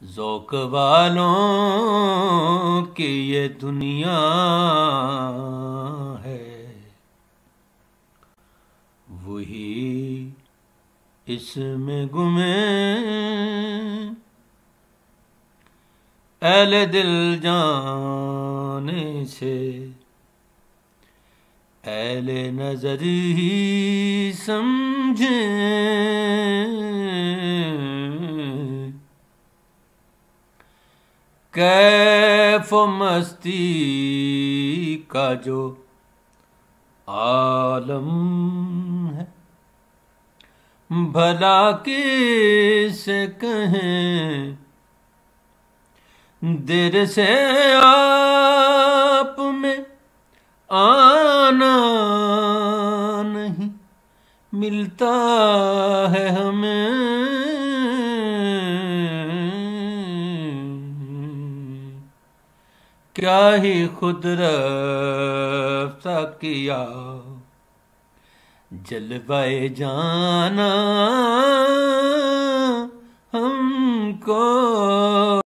joke वालों की ये दुनिया है वही इसमें गुमे अहल दिल जाने से अहल नजर ही समझे कैफ मस्ती का जो आलम है भला किसे कहें देर से आप में आना नहीं मिलता है हमें क्या ही खुद सा किया जलवाए जाना हमको